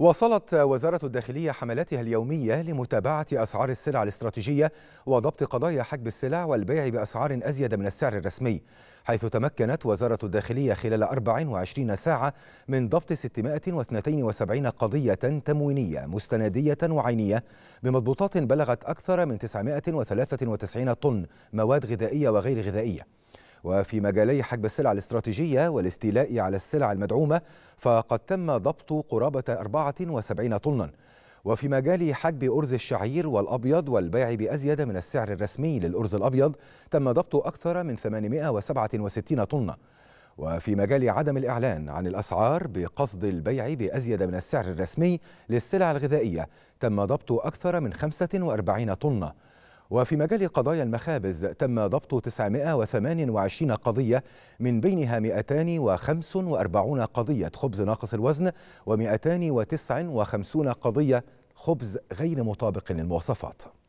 واصلت وزارة الداخلية حملاتها اليومية لمتابعة أسعار السلع الاستراتيجية وضبط قضايا حجب السلع والبيع بأسعار أزيد من السعر الرسمي حيث تمكنت وزارة الداخلية خلال 24 ساعة من ضبط 672 قضية تموينية مستندية وعينية بمضبوطات بلغت أكثر من 993 طن مواد غذائية وغير غذائية وفي مجالي حجب السلع الاستراتيجية والاستيلاء على السلع المدعومة فقد تم ضبط قرابة 74 طناً وفي مجال حجب أرز الشعير والأبيض والبيع بأزيد من السعر الرسمي للأرز الأبيض تم ضبط أكثر من 867 طنا وفي مجال عدم الإعلان عن الأسعار بقصد البيع بأزيد من السعر الرسمي للسلع الغذائية تم ضبط أكثر من 45 طنًا. وفي مجال قضايا المخابز تم ضبط 928 قضية من بينها 245 قضية خبز ناقص الوزن و259 قضية خبز غير مطابق للمواصفات